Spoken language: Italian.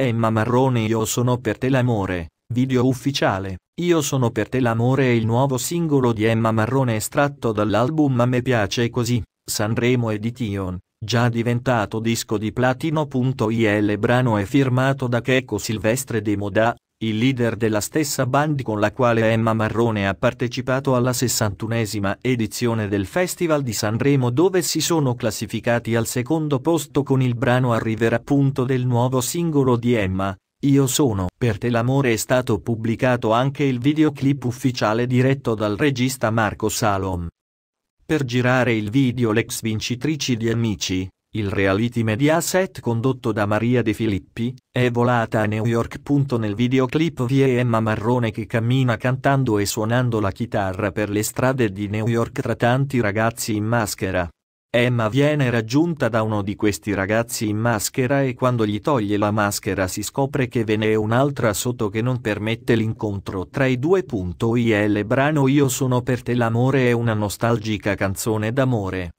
Emma Marrone Io sono per te l'amore, video ufficiale, Io sono per te l'amore è il nuovo singolo di Emma Marrone estratto dall'album A me piace così, Sanremo Edition, già diventato disco di platino. Il brano è firmato da Checco Silvestre de Moda, il leader della stessa band con la quale Emma Marrone ha partecipato alla 61esima edizione del Festival di Sanremo dove si sono classificati al secondo posto con il brano Arriverà appunto del nuovo singolo di Emma, Io sono. Per te l'amore è stato pubblicato anche il videoclip ufficiale diretto dal regista Marco Salom. Per girare il video l'ex vincitrici di Amici, il reality media set condotto da Maria De Filippi, è volata a New York. Nel videoclip vi è Emma Marrone che cammina cantando e suonando la chitarra per le strade di New York tra tanti ragazzi in maschera. Emma viene raggiunta da uno di questi ragazzi in maschera e quando gli toglie la maschera si scopre che ve ne è un'altra sotto che non permette l'incontro tra i due. Il brano Io sono per te l'amore è una nostalgica canzone d'amore